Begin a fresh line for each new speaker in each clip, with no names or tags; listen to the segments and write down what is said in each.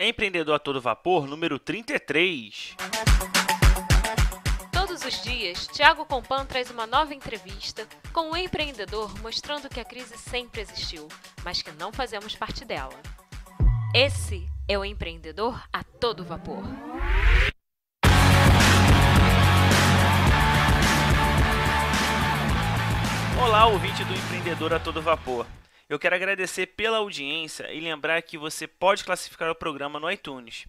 Empreendedor a todo vapor, número 33.
Todos os dias, Tiago Compan traz uma nova entrevista com um empreendedor mostrando que a crise sempre existiu, mas que não fazemos parte dela. Esse é o empreendedor a todo vapor. Olá,
ouvinte do Empreendedor a Todo Vapor. Eu quero agradecer pela audiência e lembrar que você pode classificar o programa no iTunes.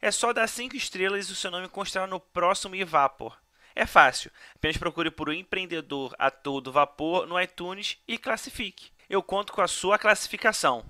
É só dar 5 estrelas e o seu nome constará no próximo Ivapor. É fácil, apenas procure por um empreendedor a todo vapor no iTunes e classifique. Eu conto com a sua classificação.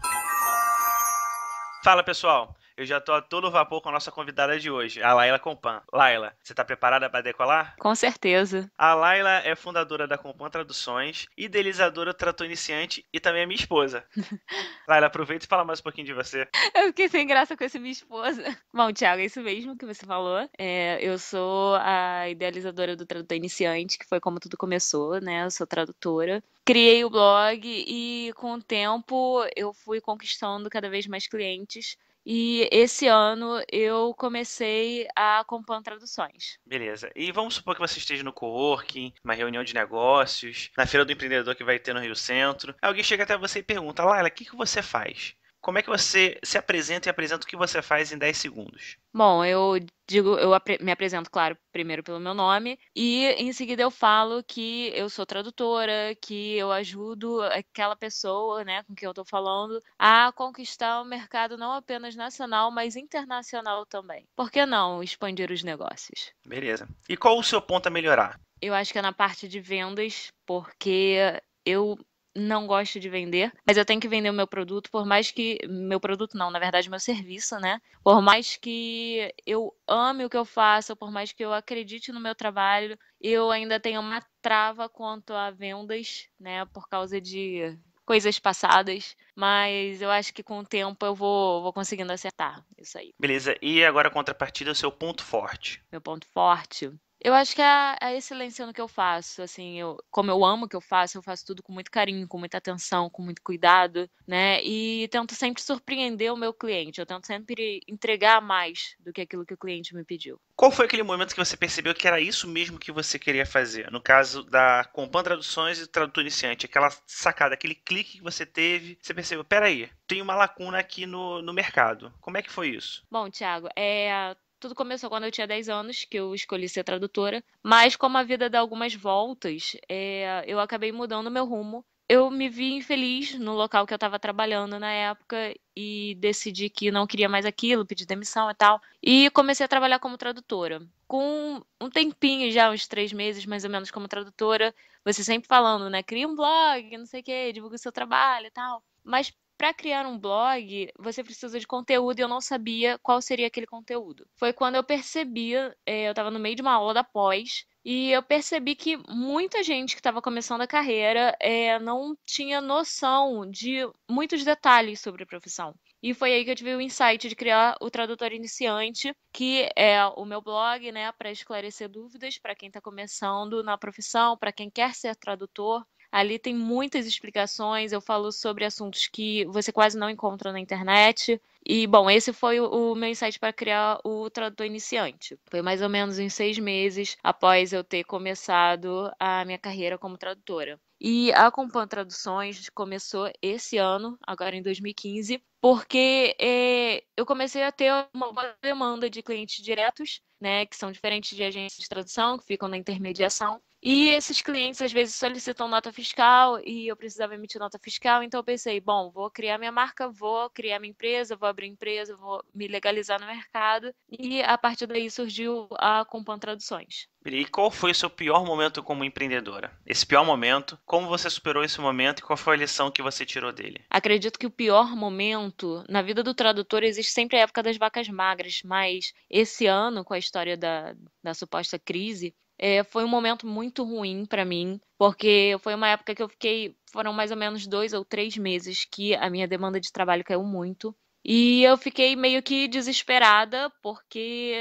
Fala pessoal, eu já tô a todo vapor com a nossa convidada de hoje, a Laila Compan. Laila, você tá preparada para decolar?
Com certeza.
A Laila é fundadora da Compan Traduções, idealizadora do Trator Iniciante e também é minha esposa. Laila, aproveita e fala mais um pouquinho de você.
Eu fiquei sem graça com esse minha esposa. Bom, Thiago, é isso mesmo que você falou. É, eu sou a idealizadora do tradutor Iniciante, que foi como tudo começou, né? Eu sou tradutora. Criei o blog e com o tempo eu fui conquistando cada vez mais clientes e esse ano eu comecei a acompanhar Traduções.
Beleza. E vamos supor que você esteja no coworking, uma reunião de negócios, na feira do empreendedor que vai ter no Rio Centro. Alguém chega até você e pergunta: Laila, o que, que você faz? Como é que você se apresenta e apresenta o que você faz em 10 segundos?
Bom, eu digo, eu me apresento, claro, primeiro pelo meu nome, e em seguida eu falo que eu sou tradutora, que eu ajudo aquela pessoa, né, com quem eu estou falando, a conquistar o mercado não apenas nacional, mas internacional também. Por que não expandir os negócios?
Beleza. E qual o seu ponto a melhorar?
Eu acho que é na parte de vendas, porque eu não gosto de vender, mas eu tenho que vender o meu produto, por mais que. Meu produto não, na verdade, meu serviço, né? Por mais que eu ame o que eu faço, por mais que eu acredite no meu trabalho, eu ainda tenho uma trava quanto a vendas, né? Por causa de coisas passadas, mas eu acho que com o tempo eu vou, vou conseguindo acertar isso aí.
Beleza, e agora a contrapartida, o seu ponto forte?
Meu ponto forte eu acho que é a é excelência no que eu faço, assim, eu, como eu amo o que eu faço, eu faço tudo com muito carinho, com muita atenção, com muito cuidado, né? E tento sempre surpreender o meu cliente, eu tento sempre entregar mais do que aquilo que o cliente me pediu.
Qual foi aquele momento que você percebeu que era isso mesmo que você queria fazer? No caso da Compan Traduções e Tradutor Iniciante, aquela sacada, aquele clique que você teve, você percebeu, peraí, tem uma lacuna aqui no, no mercado. Como é que foi
isso? Bom, Thiago, é tudo começou quando eu tinha 10 anos, que eu escolhi ser tradutora, mas como a vida dá algumas voltas, é, eu acabei mudando meu rumo. Eu me vi infeliz no local que eu estava trabalhando na época e decidi que não queria mais aquilo, pedi demissão e tal. E comecei a trabalhar como tradutora. Com um tempinho já, uns três meses mais ou menos, como tradutora, você sempre falando, né? Cria um blog, não sei o quê, divulga o seu trabalho e tal. Mas para criar um blog, você precisa de conteúdo e eu não sabia qual seria aquele conteúdo. Foi quando eu percebi, eh, eu estava no meio de uma aula da pós, e eu percebi que muita gente que estava começando a carreira é, não tinha noção de muitos detalhes sobre a profissão. E foi aí que eu tive o insight de criar o Tradutor Iniciante, que é o meu blog, né, para esclarecer dúvidas para quem está começando na profissão, para quem quer ser tradutor. Ali tem muitas explicações. Eu falo sobre assuntos que você quase não encontra na internet. E, bom, esse foi o meu insight para criar o Tradutor Iniciante. Foi mais ou menos em seis meses após eu ter começado a minha carreira como tradutora. E a Compan Traduções começou esse ano, agora em 2015, porque é, eu comecei a ter uma boa demanda de clientes diretos, né, que são diferentes de agências de tradução, que ficam na intermediação. E esses clientes às vezes solicitam nota fiscal e eu precisava emitir nota fiscal, então eu pensei, bom, vou criar minha marca, vou criar minha empresa, vou abrir empresa, vou me legalizar no mercado e a partir daí surgiu a Compan Traduções.
E qual foi o seu pior momento como empreendedora? Esse pior momento, como você superou esse momento e qual foi a lição que você tirou dele?
Acredito que o pior momento na vida do tradutor existe sempre a época das vacas magras, mas esse ano, com a história da, da suposta crise, é, foi um momento muito ruim para mim, porque foi uma época que eu fiquei. Foram mais ou menos dois ou três meses que a minha demanda de trabalho caiu muito. E eu fiquei meio que desesperada, porque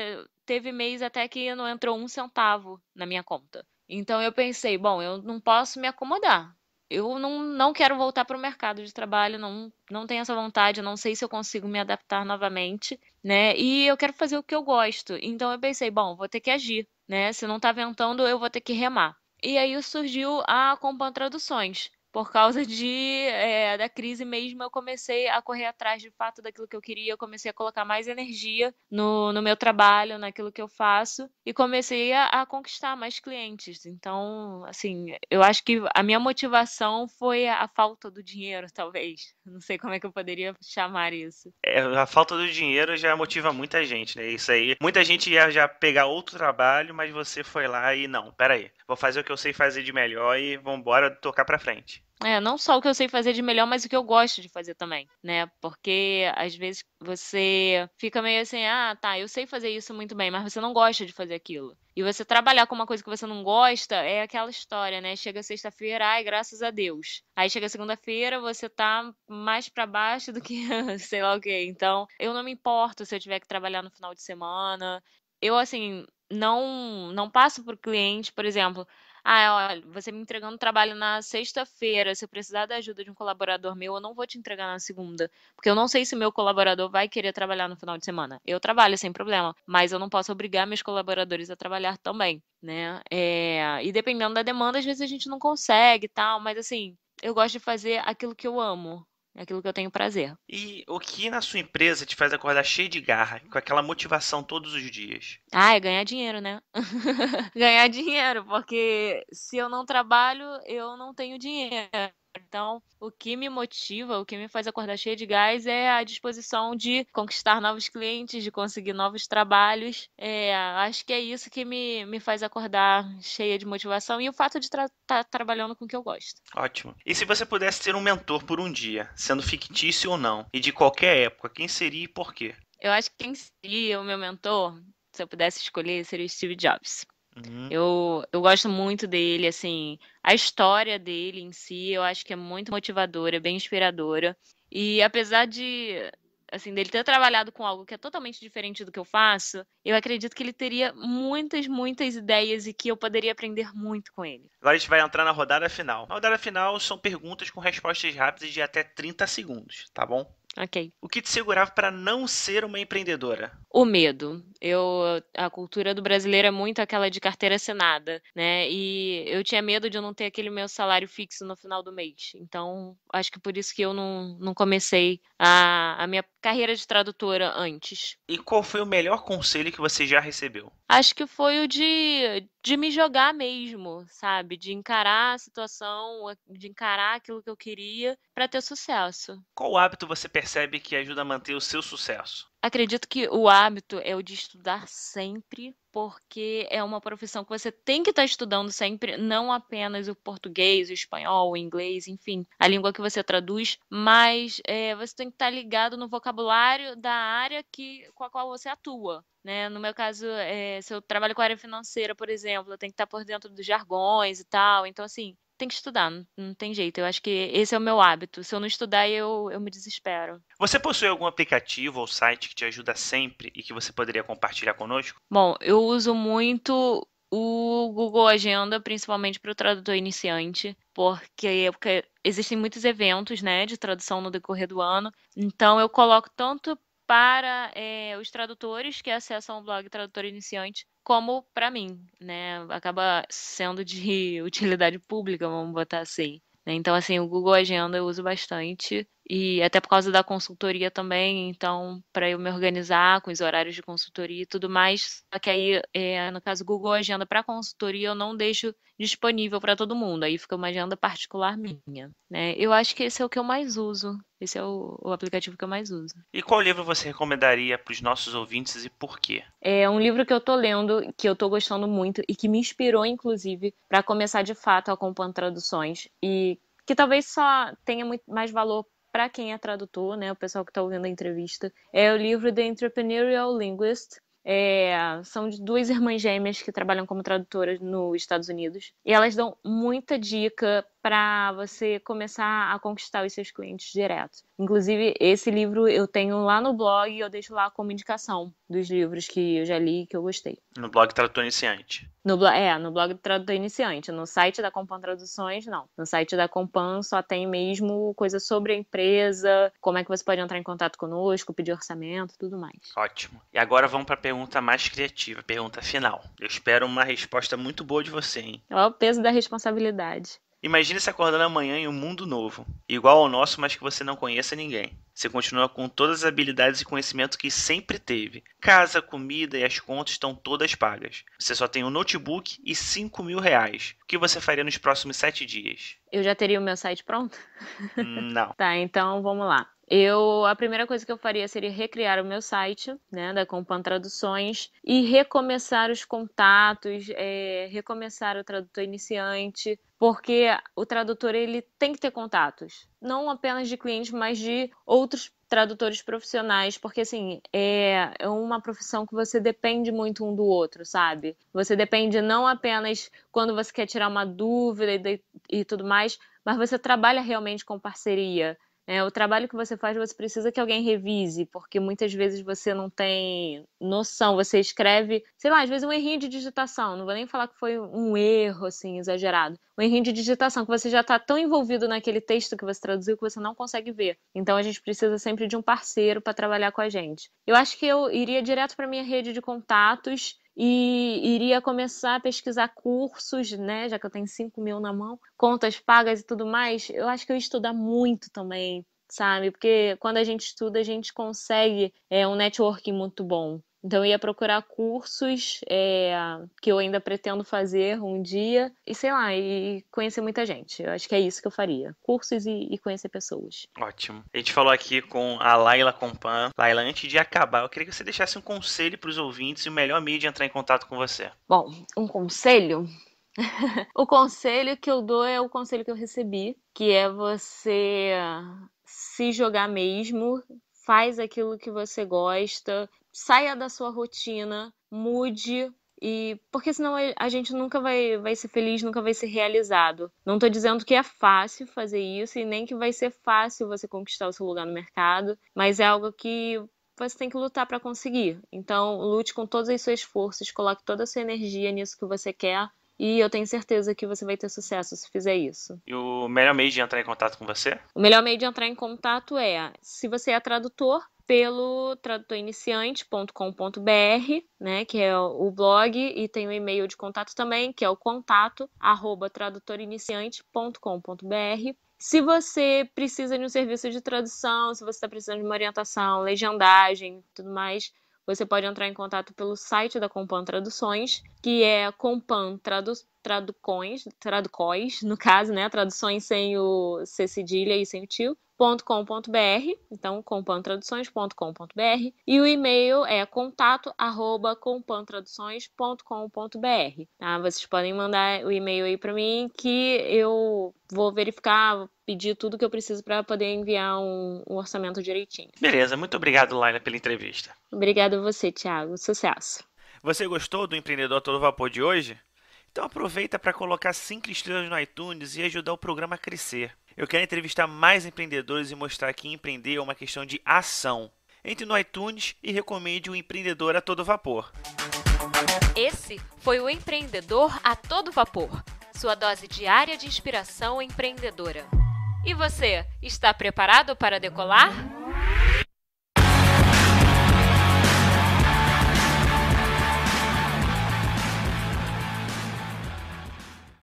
teve mês até que não entrou um centavo na minha conta. Então eu pensei, bom, eu não posso me acomodar eu não, não quero voltar para o mercado de trabalho, não, não tenho essa vontade, não sei se eu consigo me adaptar novamente, né? E eu quero fazer o que eu gosto. Então eu pensei, bom, vou ter que agir, né? Se não está ventando, eu vou ter que remar. E aí surgiu a Compan Traduções, por causa de, é, da crise mesmo, eu comecei a correr atrás de fato daquilo que eu queria, eu comecei a colocar mais energia no, no meu trabalho, naquilo que eu faço, e comecei a, a conquistar mais clientes. Então, assim, eu acho que a minha motivação foi a, a falta do dinheiro, talvez. Não sei como é que eu poderia chamar isso. É, a falta do dinheiro
já motiva muita gente, né? Isso aí. Muita gente ia já pegar outro trabalho, mas você foi lá e não, peraí vou fazer o que eu sei fazer de melhor e vambora tocar pra frente.
É, não só o que eu sei fazer de melhor, mas o que eu gosto de fazer também, né? Porque às vezes você fica meio assim, ah, tá, eu sei fazer isso muito bem, mas você não gosta de fazer aquilo. E você trabalhar com uma coisa que você não gosta é aquela história, né? Chega sexta-feira, ai, graças a Deus. Aí chega segunda-feira, você tá mais para baixo do que sei lá o quê. Então, eu não me importo se eu tiver que trabalhar no final de semana. Eu, assim, não não passo para o cliente, por exemplo, ah, olha, você me entregando trabalho na sexta-feira, se eu precisar da ajuda de um colaborador meu, eu não vou te entregar na segunda, porque eu não sei se meu colaborador vai querer trabalhar no final de semana. Eu trabalho sem problema, mas eu não posso obrigar meus colaboradores a trabalhar também, né? É, e dependendo da demanda, às vezes a gente não consegue, tal, mas assim, eu gosto de fazer aquilo que eu amo, é aquilo que eu tenho prazer.
E o que na sua empresa te faz acordar cheio de garra, com aquela motivação todos os dias?
Ah, é ganhar dinheiro, né? ganhar dinheiro, porque se eu não trabalho, eu não tenho dinheiro. Então, o que me motiva, o que me faz acordar cheio de gás é a disposição de conquistar novos clientes, de conseguir novos trabalhos. É, acho que é isso que me, me faz acordar cheia de motivação e o fato de estar tá trabalhando com o que eu gosto.
Ótimo. E se você pudesse ser um mentor por um dia, sendo fictício ou não, e de qualquer época, quem seria e por quê?
Eu acho que quem seria o meu mentor, se eu pudesse escolher, seria o Steve Jobs. Uhum. Eu, eu gosto muito dele, assim, a história dele em si, eu acho que é muito motivadora, bem inspiradora. E apesar de assim, dele ter trabalhado com algo que é totalmente diferente do que eu faço, eu acredito que ele teria muitas, muitas ideias e que eu poderia aprender muito com ele.
Agora a gente vai entrar na rodada final. Na rodada final são perguntas com respostas rápidas de até 30 segundos, tá bom? Ok. O que te segurava para não ser uma empreendedora?
O medo. Eu a cultura do brasileiro é muito aquela de carteira assinada, né? E eu tinha medo de eu não ter aquele meu salário fixo no final do mês. Então, acho que por isso que eu não, não comecei a, a minha carreira de tradutora antes. E qual foi o melhor conselho que você já recebeu? Acho que foi o de, de me jogar mesmo, sabe? De encarar a situação, de encarar aquilo que eu queria para ter sucesso. Qual
hábito você percebe que ajuda a manter o seu sucesso?
Acredito que o hábito é o de estudar sempre, porque é uma profissão que você tem que estar tá estudando sempre, não apenas o português, o espanhol, o inglês, enfim, a língua que você traduz, mas é, você tem que estar tá ligado no vocabulário da área que, com a qual você atua. Né? No meu caso, é, se eu trabalho com a área financeira, por exemplo, eu tenho que estar tá por dentro dos jargões e tal. Então, assim, tem que estudar, não, não, tem jeito. Eu acho que esse é o meu hábito. Se eu não estudar, eu, eu me desespero.
Você possui algum aplicativo ou site que te ajuda sempre e que você poderia compartilhar conosco?
Bom, eu uso muito o Google Agenda, principalmente para o tradutor iniciante, porque, porque é existem muitos eventos né, de tradução no decorrer do ano. Então, eu coloco tanto para é, os tradutores que acessam o blog Tradutor Iniciante, como para mim, né? Acaba sendo de utilidade pública, vamos botar assim. Né. Então, assim, o Google Agenda eu uso bastante e até por causa da consultoria também, então, para eu me organizar com os horários de consultoria e tudo mais. Só que aí, é, no caso, Google Agenda para consultoria, eu não deixo disponível para todo mundo. Aí fica uma agenda particular minha. Né? Eu acho que esse é o que eu mais uso. Esse é o, o aplicativo que eu mais uso.
E qual livro você recomendaria para os nossos ouvintes e por quê?
É um livro que eu estou lendo, que eu estou gostando muito e que me inspirou, inclusive, para começar de fato a traduções. E que talvez só tenha muito mais valor para quem é tradutor, né, o pessoal que está ouvindo a entrevista, é o livro The Entrepreneurial Linguist. É, são de duas irmãs gêmeas que trabalham como tradutoras nos Estados Unidos. E elas dão muita dica para você começar a conquistar os seus clientes diretos. Inclusive, esse livro eu tenho lá no blog e eu deixo lá como indicação dos livros que eu já li e que eu gostei.
No blog Tradutor Iniciante.
No é, no blog Tradutor Iniciante. No site da Compan Traduções, não. No site da Compan só tem mesmo coisa sobre a empresa, como é que você pode entrar em contato conosco, pedir orçamento, tudo mais.
Ótimo. E agora vamos para a pergunta mais criativa, pergunta final. Eu espero uma resposta muito boa de você, hein?
Olha o peso da responsabilidade.
Imagine se acordando amanhã em um mundo novo, igual ao nosso, mas que você não conheça ninguém. Você continua com todas as habilidades e conhecimento que sempre teve. Casa, comida e as contas estão todas pagas. Você só tem um notebook e 5 mil reais. O que você faria nos próximos 7 dias?
Eu já teria o meu site pronto?
Não.
tá, então vamos lá. Eu a primeira coisa que eu faria seria recriar o meu site, né, da Compan Traduções e recomeçar os contatos, é, recomeçar o tradutor iniciante, porque o tradutor ele tem que ter contatos, não apenas de clientes, mas de outros tradutores profissionais, porque assim, é, é uma profissão que você depende muito um do outro, sabe? Você depende não apenas quando você quer tirar uma dúvida e, e tudo mais, mas você trabalha realmente com parceria. É, o trabalho que você faz, você precisa que alguém revise, porque muitas vezes você não tem noção. Você escreve, sei lá, às vezes um errinho de digitação. Não vou nem falar que foi um erro, assim, exagerado. Um errinho de digitação, que você já está tão envolvido naquele texto que você traduziu que você não consegue ver. Então a gente precisa sempre de um parceiro para trabalhar com a gente. Eu acho que eu iria direto para minha rede de contatos e iria começar a pesquisar cursos, né? Já que eu tenho 5 mil na mão, contas pagas e tudo mais, eu acho que eu ia estudar muito também, sabe? Porque quando a gente estuda, a gente consegue é, um networking muito bom. Então, eu ia procurar cursos é, que eu ainda pretendo fazer um dia e sei lá, e conhecer muita gente. Eu acho que é isso que eu faria: cursos e, e conhecer pessoas.
Ótimo. A gente falou aqui com a Laila Compan. Laila, antes de acabar, eu queria que você deixasse um conselho para os ouvintes e o melhor meio de entrar em contato com você.
Bom, um conselho? o conselho que eu dou é o conselho que eu recebi, que é você se jogar mesmo, faz aquilo que você gosta saia da sua rotina, mude, e porque senão a gente nunca vai, vai ser feliz, nunca vai ser realizado. Não estou dizendo que é fácil fazer isso e nem que vai ser fácil você conquistar o seu lugar no mercado, mas é algo que você tem que lutar para conseguir. Então, lute com todas as suas forças, coloque toda a sua energia nisso que você quer e eu tenho certeza que você vai ter sucesso se fizer isso.
E o melhor meio de entrar em contato com você?
O melhor meio de entrar em contato é, se você é tradutor, pelo tradutoriniciante.com.br, né, que é o blog, e tem o um e-mail de contato também, que é o contato arroba tradutoriniciante.com.br. Se você precisa de um serviço de tradução, se você está precisando de uma orientação, legendagem tudo mais, você pode entrar em contato pelo site da Compan Traduções, que é Compan Tradu Traducões, Traducóis, no caso, né? Traduções sem o C cedilha e sem o tio, .com.br, então compantraduções.com.br e o e-mail é contato Tá? Vocês podem mandar o e-mail aí para mim que eu vou verificar, pedir tudo que eu preciso para poder enviar um, um, orçamento direitinho.
Beleza, muito obrigado, Laila, pela entrevista.
Obrigado a você, Thiago. Sucesso.
Você gostou do Empreendedor Todo Vapor de hoje? Então aproveita para colocar cinco estrelas no iTunes e ajudar o programa a crescer. Eu quero entrevistar mais empreendedores e mostrar que empreender é uma questão de ação. Entre no iTunes e recomende o empreendedor a todo vapor.
Esse foi o Empreendedor a Todo Vapor, sua dose diária de inspiração empreendedora. E você, está preparado para decolar?